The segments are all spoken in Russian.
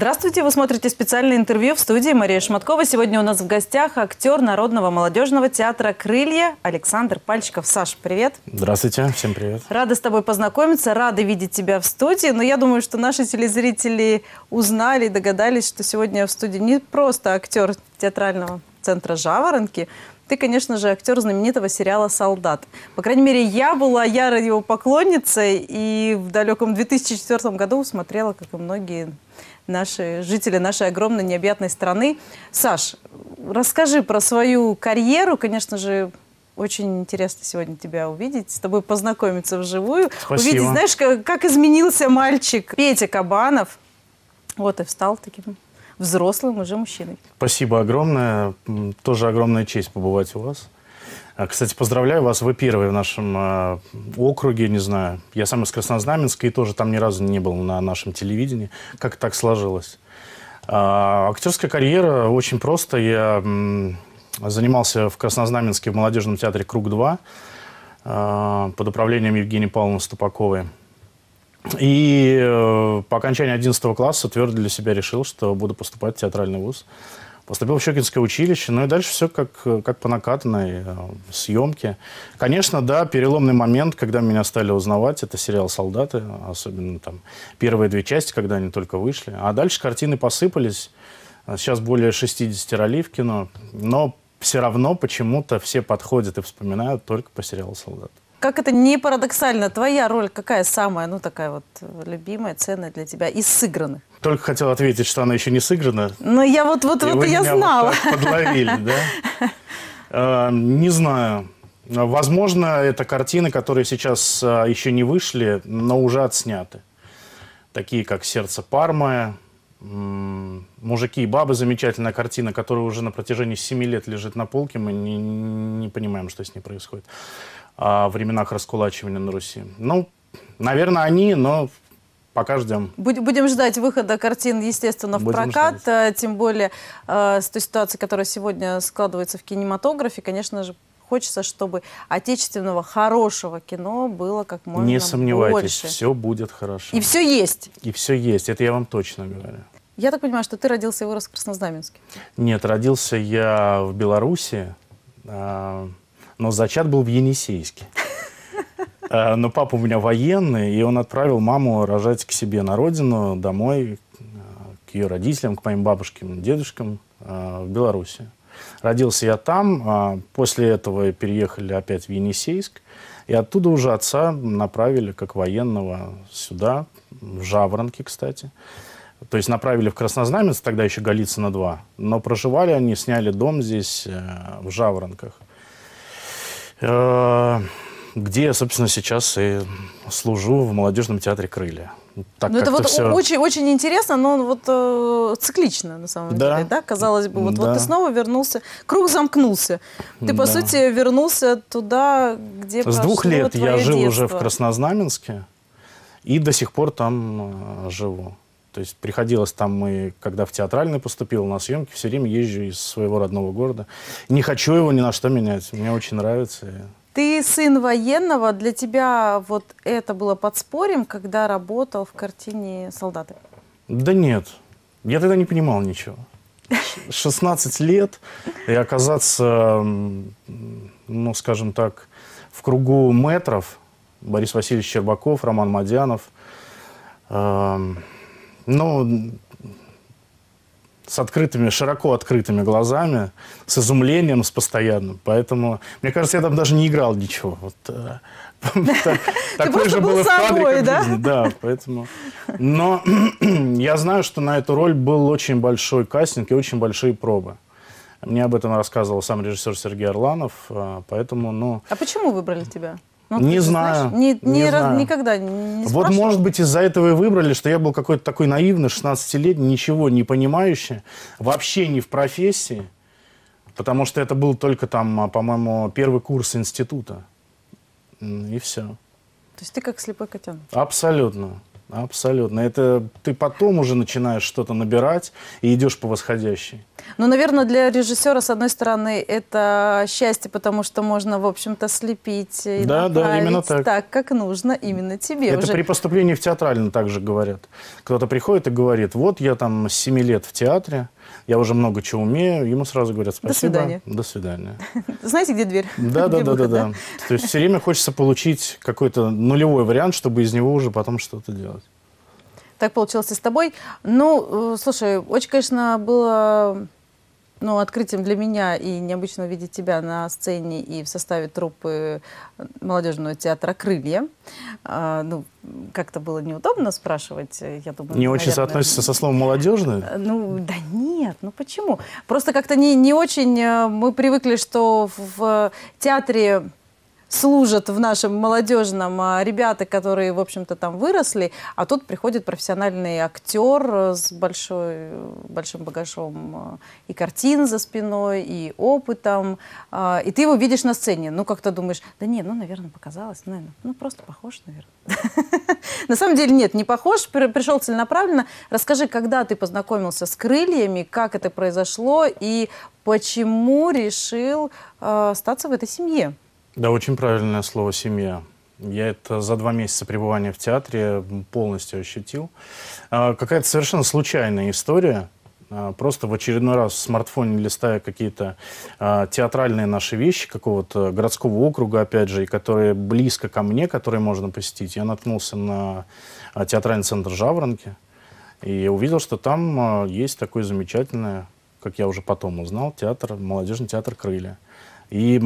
Здравствуйте, вы смотрите специальное интервью в студии Мария Шматкова. Сегодня у нас в гостях актер Народного молодежного театра «Крылья» Александр Пальчиков. Саш, привет. Здравствуйте, всем привет. Рада с тобой познакомиться, рада видеть тебя в студии. Но я думаю, что наши телезрители узнали, догадались, что сегодня в студии не просто актер театрального центра «Жаворонки», ты, конечно же, актер знаменитого сериала «Солдат». По крайней мере, я была ярой его поклонницей и в далеком 2004 году смотрела, как и многие наши жители нашей огромной необъятной страны. Саш, расскажи про свою карьеру, конечно же, очень интересно сегодня тебя увидеть, с тобой познакомиться вживую. Спасибо. Увидеть, знаешь, как, как изменился мальчик Петя Кабанов. Вот и встал таким взрослым уже мужчиной. Спасибо огромное. Тоже огромная честь побывать у вас. А, кстати, поздравляю вас, вы первые в нашем а, округе, не знаю. Я сам из Краснознаменска и тоже там ни разу не был на нашем телевидении. Как так сложилось? А, актерская карьера очень просто. Я занимался в Краснознаменске в молодежном театре «Круг-2» под управлением Евгения Павловны Ступаковой. И э, по окончании 11 класса твердо для себя решил, что буду поступать в театральный вуз. Поступил в Щукинское училище, ну и дальше все как, как по накатанной, э, съемке. Конечно, да, переломный момент, когда меня стали узнавать, это сериал «Солдаты», особенно там первые две части, когда они только вышли. А дальше картины посыпались, сейчас более 60 ролей в кино, но все равно почему-то все подходят и вспоминают только по сериалу «Солдаты». Как это не парадоксально, твоя роль какая самая, ну, такая вот любимая, ценная для тебя из сыгранных? Только хотел ответить, что она еще не сыграна. Ну, я вот, вот, и вот, я знала. Вот подловили, да? А, не знаю. Возможно, это картины, которые сейчас а, еще не вышли, но уже отсняты. Такие, как «Сердце Пармы», мужики и бабы замечательная картина, которая уже на протяжении семи лет лежит на полке. Мы не, не понимаем, что с ней происходит о а временах раскулачивания на Руси. Ну, наверное, они, но пока ждем. Будем ждать выхода картин, естественно, в Будем прокат. Ждать. Э, тем более э, с той ситуацией, которая сегодня складывается в кинематографе, конечно же, хочется, чтобы отечественного хорошего кино было как можно больше. Не сомневайтесь, больше. все будет хорошо. И все есть. И все есть, это я вам точно говорю. Я так понимаю, что ты родился и вырос в Краснознаменске? Нет, родился я в Беларуси, а, но зачат был в Енисейске. А, но папа у меня военный, и он отправил маму рожать к себе на родину, домой, а, к ее родителям, к моим бабушкам, дедушкам в Беларуси. Родился я там, а после этого переехали опять в Енисейск, и оттуда уже отца направили как военного сюда, в Жаворонки, кстати. То есть направили в Краснознаменск, тогда еще Голицына-2, но проживали они, сняли дом здесь, э, в Жаворонках. Э, где я, собственно, сейчас и служу в молодежном театре «Крылья». Так, ну, это вот все... очень, очень интересно, но вот э, циклично, на самом да. деле, да? Казалось бы, вот, да. вот ты снова вернулся, круг замкнулся. Ты, да. по сути, вернулся туда, где С двух лет я жил детство. уже в Краснознаменске, и до сих пор там э, живу. То есть приходилось там, мы, когда в театральный поступил на съемки, все время езжу из своего родного города. Не хочу его ни на что менять, мне очень нравится. Ты сын военного, для тебя вот это было подспорьем, когда работал в картине «Солдаты»? Да нет, я тогда не понимал ничего. 16 лет и оказаться, ну, скажем так, в кругу метров, Борис Васильевич Щербаков, Роман Мадянов, э, ну, с открытыми, широко открытыми глазами, с изумлением, с постоянным. Поэтому, мне кажется, я там даже не играл ничего. Вот, э, так ты же был собой, да? Да, поэтому... Но я знаю, что на эту роль был очень большой кастинг и очень большие пробы. Мне об этом рассказывал сам режиссер Сергей Орланов, э, поэтому, ну... А почему выбрали тебя? Ну, не ты, знаю. Знаешь, не, не не знаю. Никогда не Вот, может быть, из-за этого и выбрали, что я был какой-то такой наивный, 16-летний, ничего не понимающий, вообще не в профессии, потому что это был только там, а, по-моему, первый курс института. И все. То есть ты как слепой котенок? Абсолютно. Абсолютно. Это ты потом уже начинаешь что-то набирать и идешь по восходящей. Ну, наверное, для режиссера, с одной стороны, это счастье, потому что можно, в общем-то, слепить и да, да, именно так. так, как нужно именно тебе. Это уже. при поступлении в театрально также говорят. Кто-то приходит и говорит, вот я там с 7 лет в театре, я уже много чего умею, ему сразу говорят спасибо. До свидания. До свидания. Знаете, где дверь? Да, да, да, да, да. То есть все время хочется получить какой-то нулевой вариант, чтобы из него уже потом что-то делать так получилось и с тобой. Ну, э, слушай, очень, конечно, было ну, открытием для меня и необычно видеть тебя на сцене и в составе труппы э, молодежного театра «Крылья». А, ну, как-то было неудобно спрашивать, э, я думаю. Не очень наверное... соотносится со словом «молодежное»? Ну, да нет, ну почему? Просто как-то не, не очень мы привыкли, что в театре служат в нашем молодежном а, ребята, которые, в общем-то, там выросли, а тут приходит профессиональный актер э, с большой, большим багажом э, и картин за спиной, и опытом, а, и ты его видишь на сцене, ну, как-то думаешь, да не, ну, наверное, показалось, ну, наверное, ну, просто похож, наверное. На самом деле нет, не похож, пришел целенаправленно. Расскажи, когда ты познакомился с крыльями, как это произошло и почему решил э, остаться в этой семье? Да, очень правильное слово «семья». Я это за два месяца пребывания в театре полностью ощутил. А, какая-то совершенно случайная история. А, просто в очередной раз в смартфоне листая какие-то а, театральные наши вещи какого-то городского округа, опять же, и которые близко ко мне, которые можно посетить, я наткнулся на театральный центр «Жаворонки». И увидел, что там есть такое замечательное, как я уже потом узнал, театр, молодежный театр «Крылья». И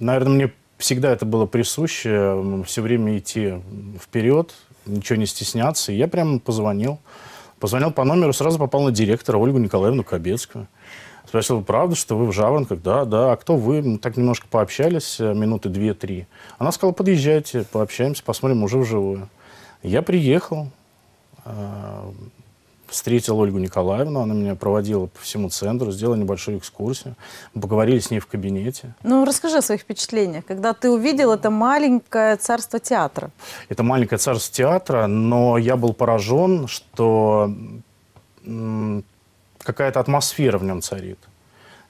наверное, мне всегда это было присуще, все время идти вперед, ничего не стесняться. И я прямо позвонил. Позвонил по номеру, сразу попал на директора Ольгу Николаевну Кобецкую. Спросил, правда, что вы в Жаворонках? Да, да. А кто вы? Мы так немножко пообщались, э, минуты две-три. Она сказала, подъезжайте, пообщаемся, посмотрим уже вживую. Я приехал, а, встретил Ольгу Николаевну, она меня проводила по всему центру, сделала небольшую экскурсию, мы поговорили с ней в кабинете. Ну, расскажи о своих впечатлениях, когда ты увидел это маленькое царство театра. Это маленькое царство театра, но я был поражен, что какая-то атмосфера в нем царит.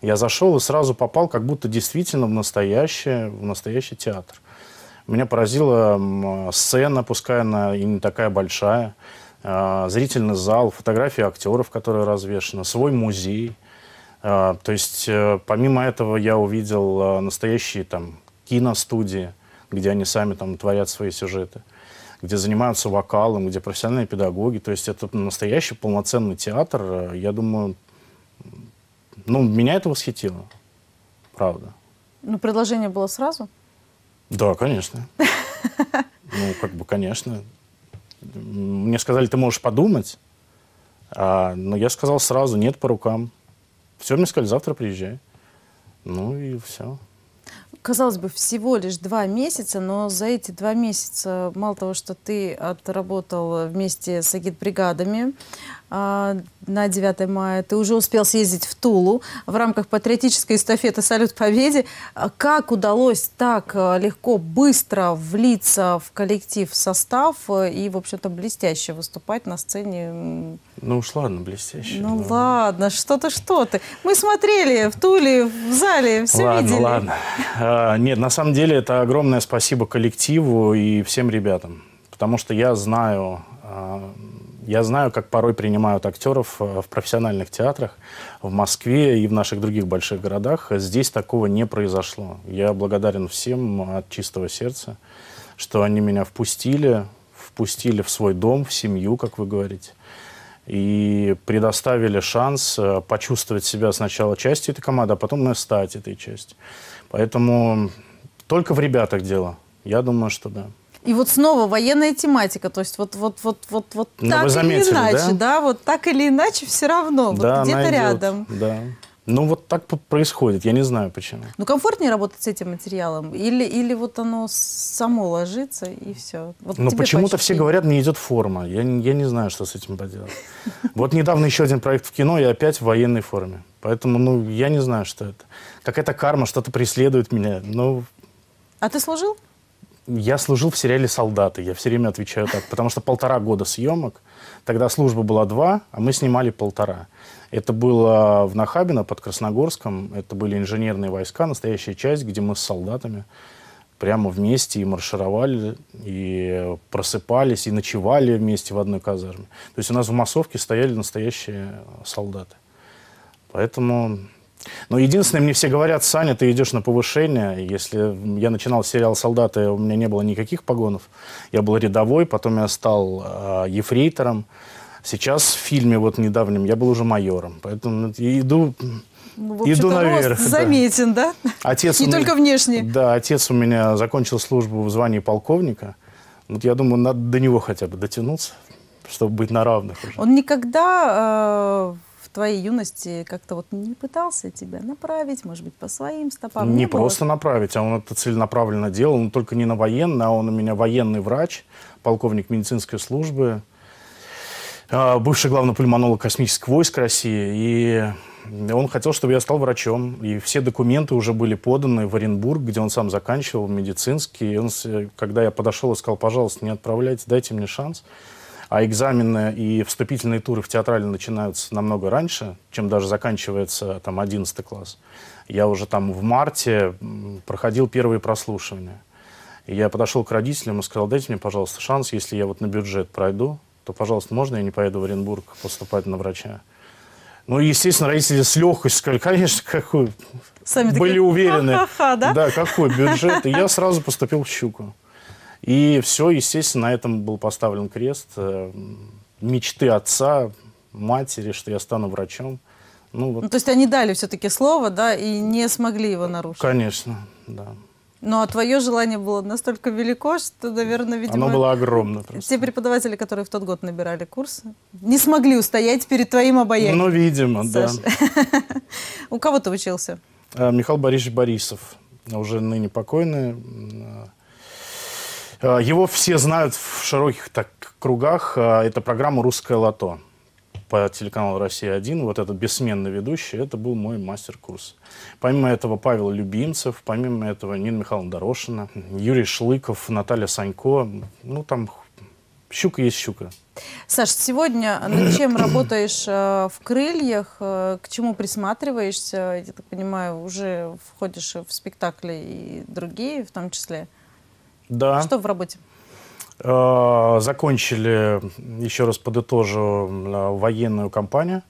Я зашел и сразу попал как будто действительно в, настоящее, в настоящий театр. Меня поразила сцена, пускай она и не такая большая, а, зрительный зал, фотографии актеров, которые развешаны, свой музей. А, то есть э, помимо этого я увидел э, настоящие там киностудии, где они сами там творят свои сюжеты, где занимаются вокалом, где профессиональные педагоги. То есть это настоящий полноценный театр. Э, я думаю, ну, меня это восхитило. Правда. Ну, предложение было сразу? Да, конечно. Ну, как бы, конечно. Мне сказали, ты можешь подумать. А, но я сказал сразу, нет по рукам. Все, мне сказали, завтра приезжай. Ну и все. Казалось бы, всего лишь два месяца, но за эти два месяца, мало того, что ты отработал вместе с агитбригадами, а, на 9 мая. Ты уже успел съездить в Тулу в рамках патриотической эстафеты «Салют Победе». Как удалось так э, легко, быстро влиться в коллектив, в состав э, и, в общем-то, блестяще выступать на сцене? Ну уж ладно, блестяще. Ну, ну ладно, что то что то Мы смотрели в Туле, в зале, все ладно, видели. Ладно, ладно. Нет, на самом деле это огромное спасибо коллективу и всем ребятам. Потому что я знаю а, я знаю, как порой принимают актеров э, в профессиональных театрах в Москве и в наших других больших городах. Здесь такого не произошло. Я благодарен всем от чистого сердца, что они меня впустили, впустили в свой дом, в семью, как вы говорите и предоставили шанс э, почувствовать себя сначала частью этой команды, а потом и стать этой частью. Поэтому только в ребятах дело. Я думаю, что да. И вот снова военная тематика, то есть вот, вот, вот, вот, вот ну, так заметили, или иначе, да? да, вот так или иначе все равно, да, вот где-то рядом. Да. Ну, вот так происходит, я не знаю почему. Ну, комфортнее работать с этим материалом? Или, или вот оно само ложится и все? Вот ну, почему-то все говорят, мне идет форма. Я, я не знаю, что с этим поделать. Вот недавно еще один проект в кино, и опять в военной форме. Поэтому, ну, я не знаю, что это. Какая-то карма, что-то преследует меня. Ну... А ты служил? Я служил в сериале «Солдаты», я все время отвечаю так, потому что полтора года съемок, тогда служба была два, а мы снимали полтора. Это было в Нахабино под Красногорском, это были инженерные войска, настоящая часть, где мы с солдатами прямо вместе и маршировали, и просыпались, и ночевали вместе в одной казарме. То есть у нас в массовке стояли настоящие солдаты. Поэтому но единственное, мне все говорят, Саня, ты идешь на повышение. Если я начинал сериал «Солдаты», у меня не было никаких погонов. Я был рядовой, потом я стал э, ефрейтором. Сейчас в фильме вот недавнем я был уже майором. Поэтому иду... Ну, в Иду наверх. Рост заметен, да? да? Отец Не меня, только внешне. Да, отец у меня закончил службу в звании полковника. Вот я думаю, надо до него хотя бы дотянуться, чтобы быть на равных уже. Он никогда э, твоей юности как-то вот не пытался тебя направить, может быть, по своим стопам? Не, не просто было? направить, а он это целенаправленно делал, но только не на военный, а он у меня военный врач, полковник медицинской службы, а, бывший главный пульмонолог космических войск России, и он хотел, чтобы я стал врачом. И все документы уже были поданы в Оренбург, где он сам заканчивал медицинский. И он, когда я подошел и сказал, пожалуйста, не отправляйте, дайте мне шанс а экзамены и вступительные туры в театрале начинаются намного раньше, чем даже заканчивается там 11 класс. Я уже там в марте проходил первые прослушивания. И я подошел к родителям и сказал, дайте мне, пожалуйста, шанс, если я вот на бюджет пройду, то, пожалуйста, можно я не поеду в Оренбург поступать на врача? Ну, естественно, родители с легкостью сказали, конечно, какой. Сами были такие, уверены. Ха -ха да? да, какой бюджет. И я сразу поступил в Щуку. И все, естественно, на этом был поставлен крест. Э, мечты отца, матери, что я стану врачом. Ну, вот. ну, то есть они дали все-таки слово, да, и не смогли его нарушить? Конечно, да. Ну, а твое желание было настолько велико, что, наверное, видимо... Оно было огромно просто. Те преподаватели, которые в тот год набирали курсы, не смогли устоять перед твоим обаянием. Ну, видимо, Саша. да. У кого ты учился? Э, Михаил Борисович Борисов, уже ныне покойный. Э, его все знают в широких так, кругах. Э, это программа «Русское лото» по телеканалу «Россия-1», вот этот бессменный ведущий, это был мой мастер-курс. Помимо этого Павел Любимцев, помимо этого Нина Михайловна Дорошина, Юрий Шлыков, Наталья Санько, ну там щука есть щука. Саш, сегодня над чем работаешь э, в крыльях, э, к чему присматриваешься, я так понимаю, уже входишь в спектакли и другие в том числе? Да. Что в работе? Э, закончили, еще раз подытожу, э, военную кампанию,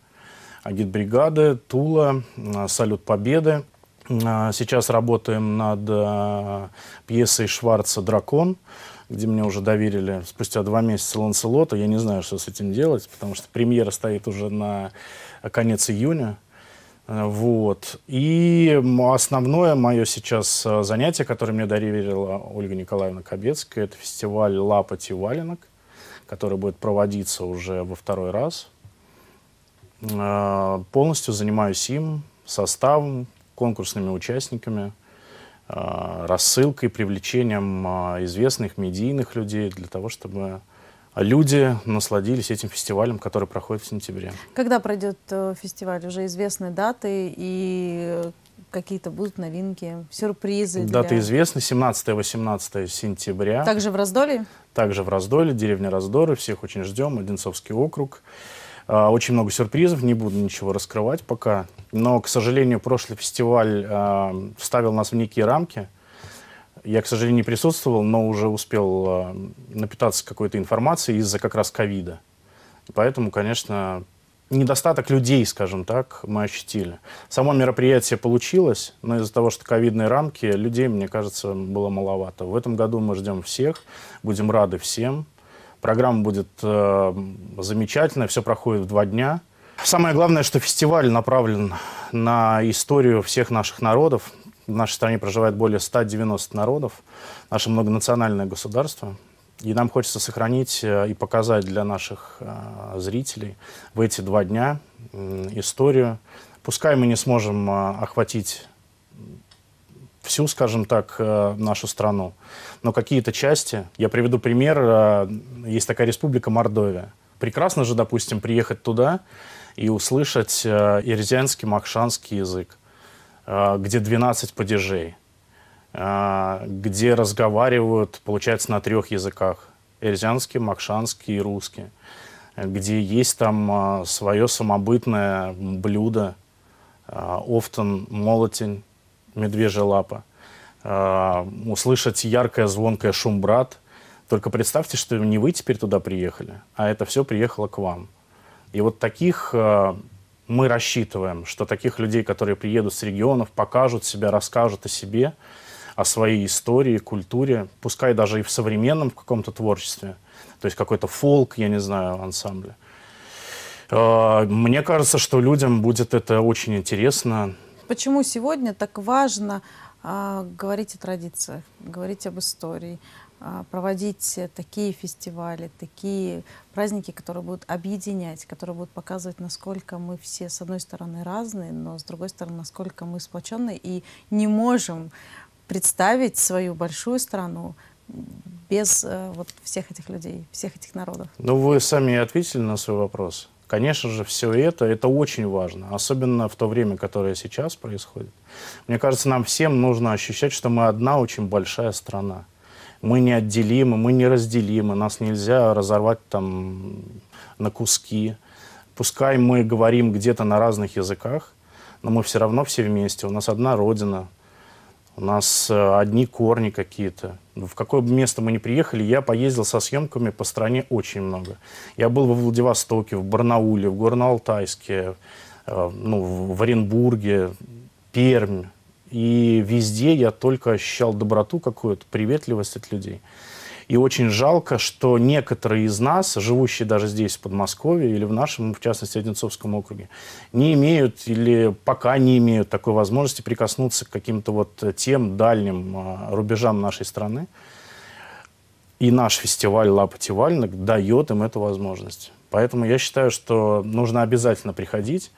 агитбригады, Тула, э, Салют Победы. Сейчас работаем над пьесой Шварца «Дракон», где мне уже доверили спустя два месяца Ланселота. Я не знаю, что с этим делать, потому что премьера стоит уже на конец июня. Э, вот. И основное мое сейчас э, занятие, которое мне доверила Ольга Николаевна Кобецкая, это фестиваль «Лапоть и валенок», который будет проводиться уже во второй раз. Э, полностью занимаюсь им, составом, конкурсными участниками, рассылкой, привлечением известных медийных людей для того, чтобы а люди насладились этим фестивалем, который проходит в сентябре. Когда пройдет э, фестиваль? Уже известны даты и какие-то будут новинки, сюрпризы? Для... Даты известны. 17-18 сентября. Также в Раздоле? Также в Раздоле, деревня Раздоры. Всех очень ждем. Одинцовский округ. А, очень много сюрпризов, не буду ничего раскрывать пока. Но, к сожалению, прошлый фестиваль э, вставил нас в некие рамки, я, к сожалению, не присутствовал, но уже успел а, напитаться какой-то информацией из-за как раз ковида. Поэтому, конечно, недостаток людей, скажем так, мы ощутили. Само мероприятие получилось, но из-за того, что ковидные рамки, людей, мне кажется, было маловато. В этом году мы ждем всех, будем рады всем. Программа будет э, замечательная, все проходит в два дня. Самое главное, что фестиваль направлен на историю всех наших народов, в нашей стране проживает более 190 народов, наше многонациональное государство. И нам хочется сохранить э, и показать для наших э, зрителей в эти два дня историю. Пускай мы не сможем э, охватить всю, скажем так, нашу страну, но какие-то части. Я приведу пример. Есть такая республика Мордовия. Прекрасно же, допустим, приехать туда и услышать ирзянский, макшанский язык Э, где 12 падежей, э, где разговаривают, получается, на трех языках. эрзянский, макшанский и русский. Э, где есть там свое самобытное блюдо, офтан, молотень, медвежья лапа. Услышать яркое, звонкое шумбрат. Только представьте, что не вы теперь туда приехали, а это все приехало к вам. И вот таких мы рассчитываем, что таких людей, которые приедут с регионов, покажут себя, расскажут о себе, о своей истории, культуре, пускай даже и в современном каком-то творчестве, то есть какой-то фолк, я не знаю, ансамбле. А, мне кажется, что людям будет это очень интересно. Почему сегодня так важно а, говорить о традициях, говорить об истории, а, проводить такие фестивали, такие праздники, которые будут объединять, которые будут показывать, насколько мы все, с одной стороны, разные, но с другой стороны, насколько мы сплоченные и не можем представить свою большую страну без э, вот всех этих людей, всех этих народов. Ну, вы сами ответили на свой вопрос. Конечно же, все это, это очень важно, особенно в то время, которое сейчас происходит. Мне кажется, нам всем нужно ощущать, что мы одна очень большая страна мы неотделимы, мы неразделимы, нас нельзя разорвать там на куски. Пускай мы говорим где-то на разных языках, но мы все равно все вместе, у нас одна родина, у нас э, одни корни какие-то. В какое бы место мы ни приехали, я поездил со съемками по стране очень много. Я был во Владивостоке, в Барнауле, в Горно-Алтайске, э, ну, в Оренбурге, Пермь, и везде я только ощущал доброту какую-то, приветливость от людей. И очень жалко, что некоторые из нас, живущие даже здесь, в Подмосковье, или в нашем, в частности, Одинцовском округе, не имеют или пока не имеют такой возможности прикоснуться к каким-то вот тем дальним а, рубежам нашей страны. И наш фестиваль «Лапотевальник» дает им эту возможность. Поэтому я считаю, что нужно обязательно приходить.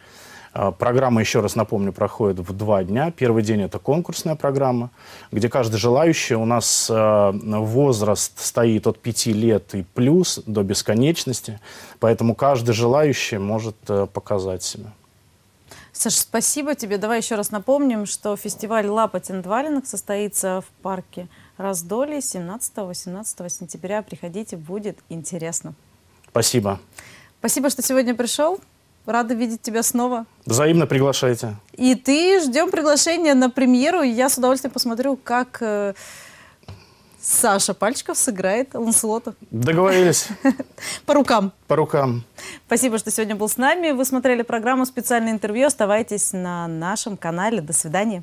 А, программа, еще раз напомню, проходит в два дня. Первый день – это конкурсная программа, где каждый желающий, у нас а, возраст стоит от 5 лет и плюс до бесконечности, поэтому каждый желающий может э, показать себя. Саша, спасибо тебе. Давай еще раз напомним, что фестиваль «Лапотин Двалинок» состоится в парке Раздоли 17-18 сентября. Приходите, будет интересно. Спасибо. Спасибо, что сегодня пришел. Рада видеть тебя снова. Взаимно приглашайте. И ты ждем приглашения на премьеру. Я с удовольствием посмотрю, как э, Саша Пальчиков сыграет Ланселота. Договорились. По рукам. По рукам. Спасибо, что сегодня был с нами. Вы смотрели программу «Специальное интервью». Оставайтесь на нашем канале. До свидания.